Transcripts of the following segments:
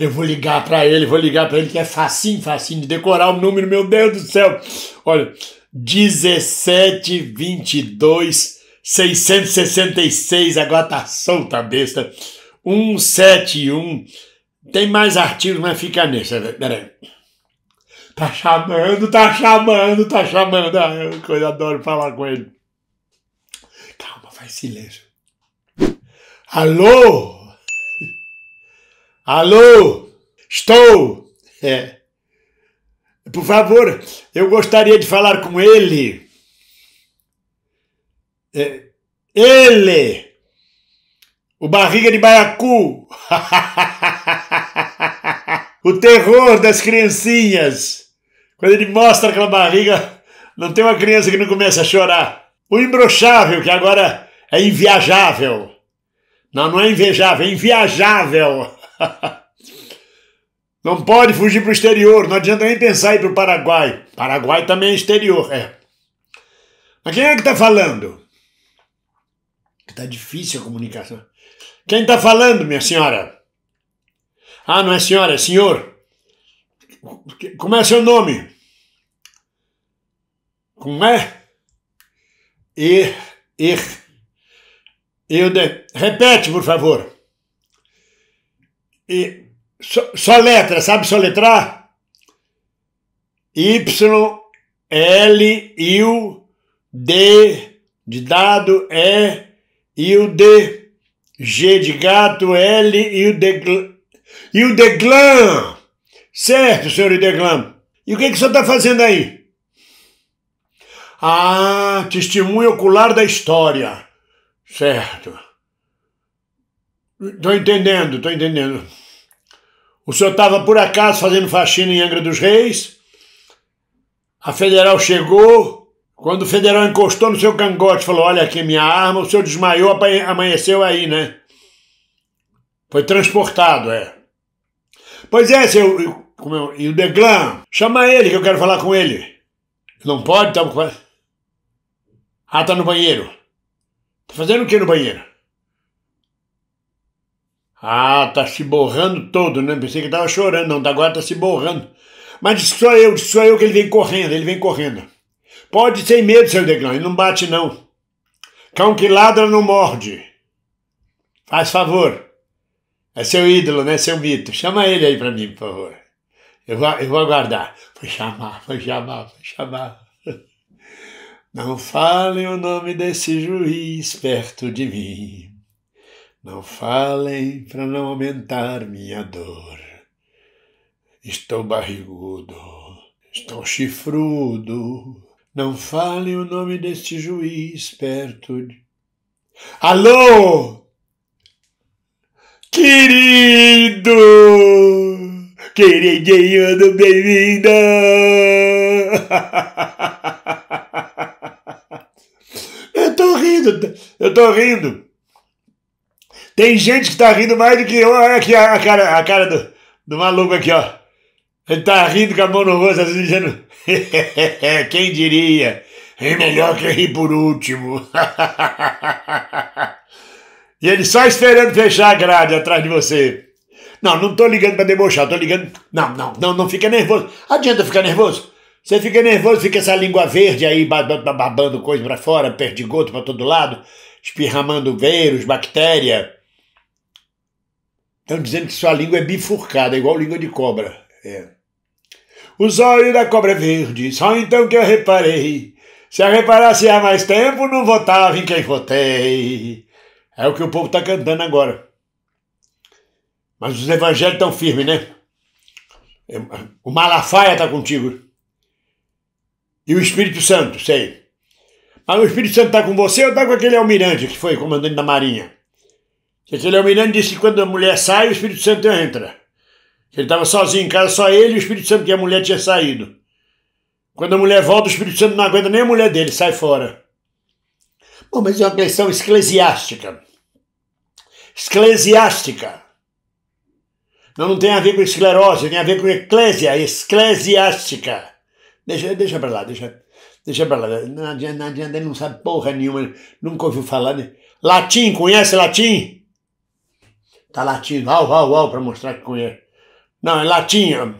Eu vou ligar para ele, vou ligar para ele, que é facinho, facinho de decorar o número, meu Deus do céu. Olha, 1722 666, agora tá solta a besta. 171. Tem mais artigos, mas fica nesse. Peraí. Tá chamando, tá chamando, tá chamando. Ah, eu adoro falar com ele. Calma, faz silêncio. Alô? Alô? Estou? É. Por favor, eu gostaria de falar com ele. É. Ele! O barriga de baiacu! o terror das criancinhas! Quando ele mostra aquela barriga, não tem uma criança que não começa a chorar. O imbrochável, que agora é inviajável. Não, não é invejável, é inviajável. não pode fugir para o exterior, não adianta nem pensar ir para o Paraguai. Paraguai também é exterior, é. Mas quem é que está falando? Está difícil a comunicação. Quem está falando, minha senhora? Ah, não é senhora, é senhor. Como é seu nome? Como é? E, E. Eu de... Repete, por favor. E só letra, sabe só letra Y, L, U, D, de dado, E, U, D, G de gato, L, U, D, U, D, Certo, senhor Ideglam. E o que, é que o senhor está fazendo aí? Ah, testemunho ocular da história. Certo. Estou entendendo, estou entendendo. O senhor estava por acaso fazendo faxina em Angra dos Reis. A federal chegou. Quando o federal encostou no seu cangote, falou: Olha aqui minha arma. O senhor desmaiou, amanheceu aí, né? Foi transportado, é. Pois é, seu. eu, é e o Deglan? Chama ele que eu quero falar com ele. Não pode? Tá, é? ah, tá no banheiro. Tá fazendo o que no banheiro? Ah, tá se borrando todo, né? Pensei que tava chorando, não, tá agora tá se borrando. Mas sou eu, sou eu que ele vem correndo, ele vem correndo. Pode ter medo, seu Declan, ele não bate não. Cão que ladra não morde. Faz favor. É seu ídolo, né? Seu mito. Chama ele aí para mim, por favor. Eu vou, eu vou aguardar. Foi chamar, foi chamar, foi chamar. Não falem o nome desse juiz perto de mim. Não falem para não aumentar minha dor. Estou barrigudo, estou chifrudo. Não falem o nome deste juiz perto de... Alô! Querido! Queridinho do bem-vindo! eu tô rindo, eu tô rindo. Tem gente que tá rindo mais do que eu. Olha aqui a cara, a cara do, do maluco aqui, ó. Ele tá rindo com a mão no rosto, assim, dizendo... Quem diria? É melhor que rir por último. e ele só esperando fechar a grade atrás de você. Não, não tô ligando pra debochar, tô ligando... Não, não, não, não fica nervoso. Adianta ficar nervoso. Você fica nervoso, fica essa língua verde aí, babando coisa pra fora, perdigoto pra todo lado, espirramando vírus, bactéria Estão dizendo que sua língua é bifurcada, igual língua de cobra. É. Os olhos da cobra é verde, só então que eu reparei. Se eu reparasse há mais tempo, não votava em quem votei. É o que o povo está cantando agora. Mas os evangelhos estão firmes, né? É, o Malafaia está contigo. E o Espírito Santo, sei. Mas o Espírito Santo está com você ou está com aquele almirante que foi comandante da Marinha? Ele é o disse que quando a mulher sai, o Espírito Santo entra. Ele estava sozinho em casa, só ele e o Espírito Santo, que a mulher tinha saído. Quando a mulher volta, o Espírito Santo não aguenta nem a mulher dele, sai fora. Bom, mas é uma questão eclesiástica. Eclesiástica. Não, não tem a ver com esclerose, tem a ver com eclésia, eclesiástica. Deixa, deixa pra lá, deixa, deixa pra lá. Não adianta, não adianta, ele não sabe porra nenhuma, nunca ouviu falar. Né? Latim, conhece latim? Tá latindo, au, au, au, para mostrar que conhece. Não, é latinha.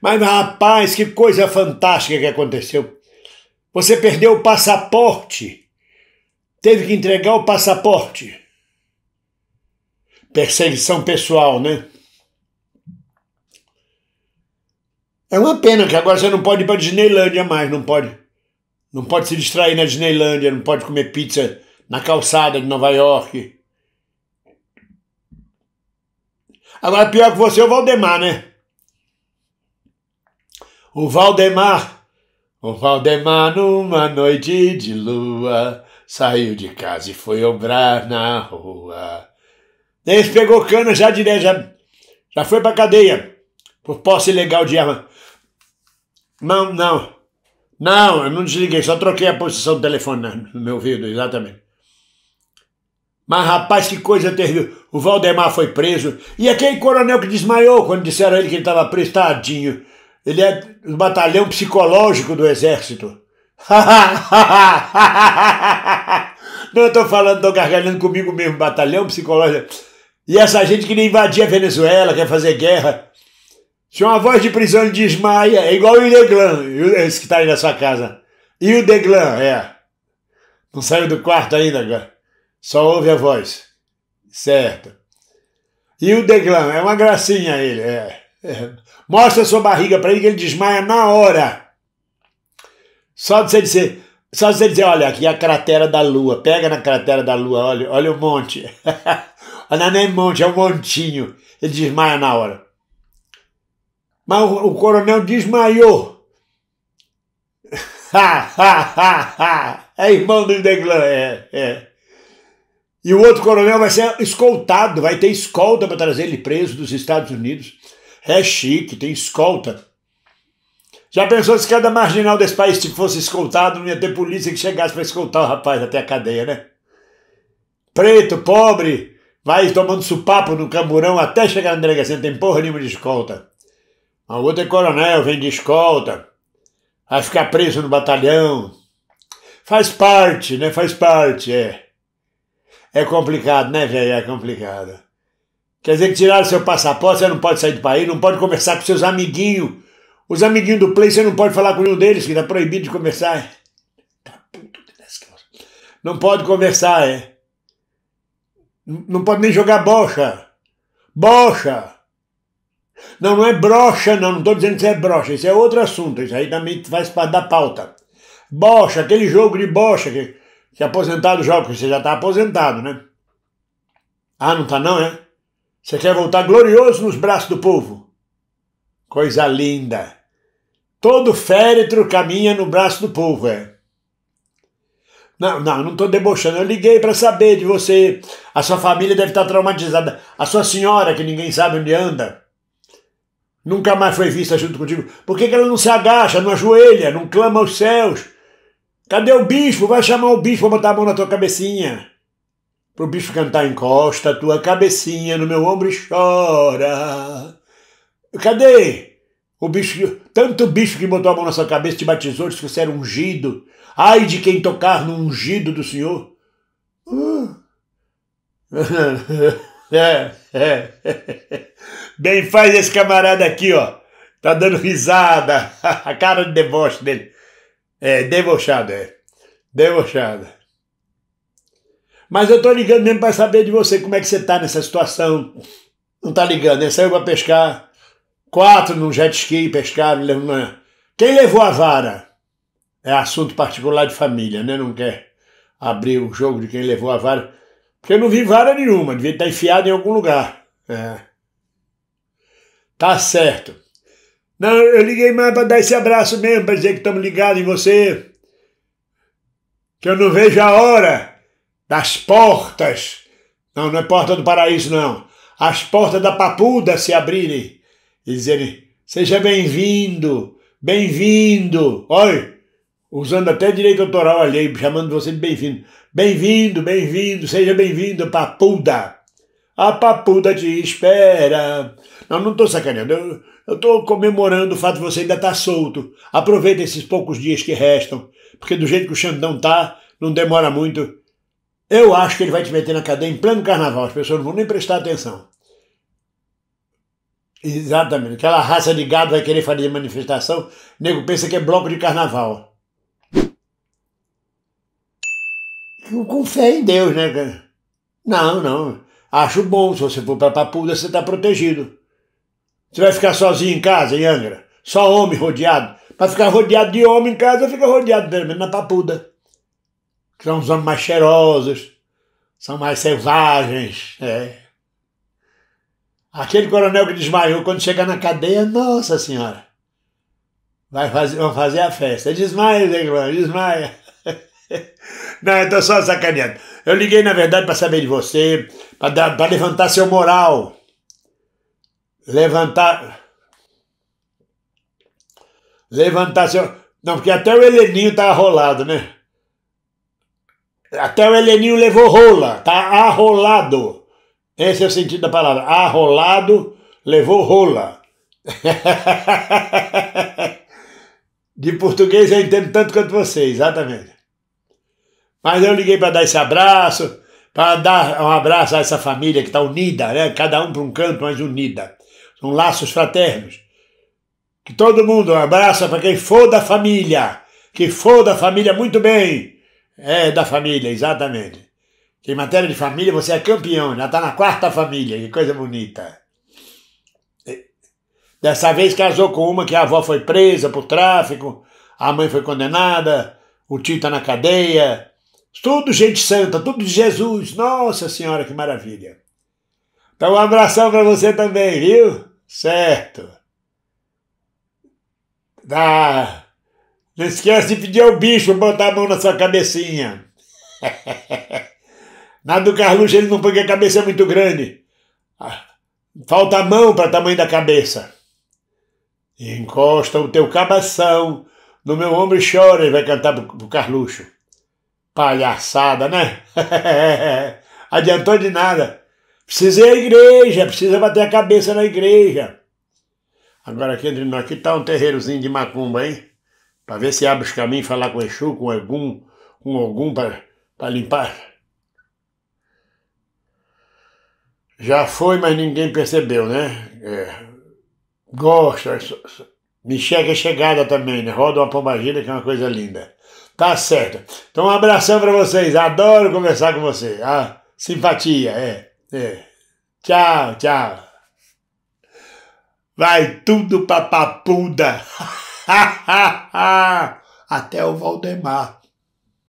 Mas, rapaz, que coisa fantástica que aconteceu. Você perdeu o passaporte. Teve que entregar o passaporte. Perseguição pessoal, né? É uma pena que agora você não pode ir para Disneylândia mais, não pode. Não pode se distrair na Disneylândia, não pode comer pizza na calçada de Nova York. Agora, pior que você é o Valdemar, né? O Valdemar. O Valdemar, numa noite de lua, saiu de casa e foi obrar na rua. Ele pegou cana já direto, já, já foi pra cadeia. Por posse ilegal de arma. Não, não. Não, eu não desliguei, só troquei a posição do telefone né? no meu ouvido, exatamente. Mas rapaz, que coisa terrível o Valdemar foi preso. E aquele coronel que desmaiou quando disseram a ele que ele estava preso, tadinho. Ele é do batalhão psicológico do exército. Não estou falando, estou gargalhando comigo mesmo, batalhão psicológico. E essa gente que nem invadia a Venezuela, quer fazer guerra. Se uma voz de prisão ele desmaia, é igual o Ideglan, esse que está aí na sua casa. E o Deglan, é. Não saiu do quarto ainda agora. Só ouve a voz. Certo. E o Deglan, é uma gracinha ele, é. é. Mostra sua barriga para ele que ele desmaia na hora. Só de você dizer, só de você dizer, olha aqui a cratera da lua, pega na cratera da lua, olha, olha o monte. não é monte, é um montinho. Ele desmaia na hora. Mas o, o coronel desmaiou. É irmão do Deglan, é, é. E o outro coronel vai ser escoltado, vai ter escolta para trazer ele preso dos Estados Unidos. É chique, tem escolta. Já pensou se cada marginal desse país fosse escoltado, não ia ter polícia que chegasse para escoltar o rapaz até a cadeia, né? Preto, pobre, vai tomando supapo no camburão até chegar na delegacia, não tem porra nenhuma de escolta. O outro é coronel, vem de escolta, vai ficar preso no batalhão. Faz parte, né? Faz parte, é. É complicado, né, velho? É complicado. Quer dizer que tiraram seu passaporte, você não pode sair do país, não pode conversar com seus amiguinhos. Os amiguinhos do Play, você não pode falar com nenhum deles, que tá proibido de conversar. É. Tá puto que Não pode conversar, é. Não pode nem jogar bocha. Bocha! Não, não é brocha, não. Não tô dizendo que isso é brocha. Isso é outro assunto. Isso aí também faz parte da pauta. Bocha, aquele jogo de bocha que se aposentado joga, porque você já está aposentado, né? Ah, não está não, é? Você quer voltar glorioso nos braços do povo? Coisa linda. Todo féretro caminha no braço do povo, é. Não, não, não estou debochando. Eu liguei para saber de você. A sua família deve estar tá traumatizada. A sua senhora, que ninguém sabe onde anda, nunca mais foi vista junto contigo. Por que, que ela não se agacha, não ajoelha, não clama aos céus? Cadê o bispo? Vai chamar o bispo para botar a mão na tua cabecinha. para o bispo cantar encosta, tua cabecinha no meu ombro e chora. Cadê? O bicho, tanto bicho que botou a mão na sua cabeça, te batizou, disse que você era ungido. Ai de quem tocar no ungido do Senhor. Hum. É, é, é. Bem faz esse camarada aqui, ó. Tá dando risada. A cara de deboche dele. É, debochada, é. Debochada. Mas eu tô ligando mesmo para saber de você como é que você tá nessa situação. Não tá ligando, né? Saiu para pescar. Quatro num jet ski pescaram. Quem levou a vara? É assunto particular de família, né? Não quer abrir o jogo de quem levou a vara. Porque eu não vi vara nenhuma, devia estar enfiado em algum lugar. É. Tá certo. Não, eu liguei mais para dar esse abraço mesmo, para dizer que estamos ligados em você. Que eu não vejo a hora das portas. Não, não é porta do paraíso, não. As portas da papuda se abrirem e dizerem: seja bem-vindo, bem-vindo. Olha, usando até direito autoral ali, chamando você de bem-vindo. Bem-vindo, bem-vindo, seja bem-vindo, papuda. A papuda te espera. Não, não estou sacaneando. Eu, eu comemorando o fato de você ainda estar tá solto. Aproveita esses poucos dias que restam, porque do jeito que o Xandão tá, não demora muito. Eu acho que ele vai te meter na cadeia em pleno carnaval, as pessoas não vão nem prestar atenção. Exatamente, aquela raça de gado vai querer fazer manifestação, o nego pensa que é bloco de carnaval. Com fé em Deus, né, cara? Não, não. Acho bom, se você for para Papuda, você está protegido. Você vai ficar sozinho em casa, em Angra, só homem rodeado. Para ficar rodeado de homem em casa, fica rodeado pelo menos na Papuda. são os homens mais cheirosos, são mais selvagens. É. Aquele coronel que desmaiou quando chega na cadeia, nossa senhora, vai fazer, vão fazer a festa. Desmaia, desmaia. Não, eu tô só sacaneando. Eu liguei, na verdade, para saber de você, para levantar seu moral. Levantar. Levantar seu. Não, porque até o Heleninho tá arrolado, né? Até o Heleninho levou rola, tá arrolado. Esse é o sentido da palavra. Arrolado levou rola. De português eu entendo tanto quanto você, exatamente. Mas eu liguei para dar esse abraço, para dar um abraço a essa família que está unida, né? cada um para um canto, mas unida. São laços fraternos. Que todo mundo abraça para quem for da família. Que for da família muito bem. É, da família, exatamente. Que em matéria de família você é campeão, já está na quarta família, que coisa bonita. Dessa vez casou com uma que a avó foi presa por tráfico, a mãe foi condenada, o tio está na cadeia, tudo gente santa, tudo de Jesus. Nossa Senhora, que maravilha. Então, um abração para você também, viu? Certo. Ah, não esquece de pedir ao bicho botar a mão na sua cabecinha. Na do Carluxo ele não põe a cabeça é muito grande. Ah, falta a mão para tamanho da cabeça. encosta o teu cabação no meu ombro e chora, ele vai cantar pro Carluxo. Palhaçada, né? Adiantou de nada. Precisa ir à igreja, precisa bater a cabeça na igreja. Agora aqui entre nós, aqui tá um terreirozinho de macumba, hein? Pra ver se abre os caminhos, falar com o Exu, com algum, com algum pra, pra limpar. Já foi, mas ninguém percebeu, né? É. Gosta. Me chega chegada também, né? Roda uma pombagira que é uma coisa linda. Tá certo. Então, um abração para vocês. Adoro conversar com você. Ah, simpatia, é, é. Tchau, tchau. Vai tudo pra papuda. Até o Valdemar.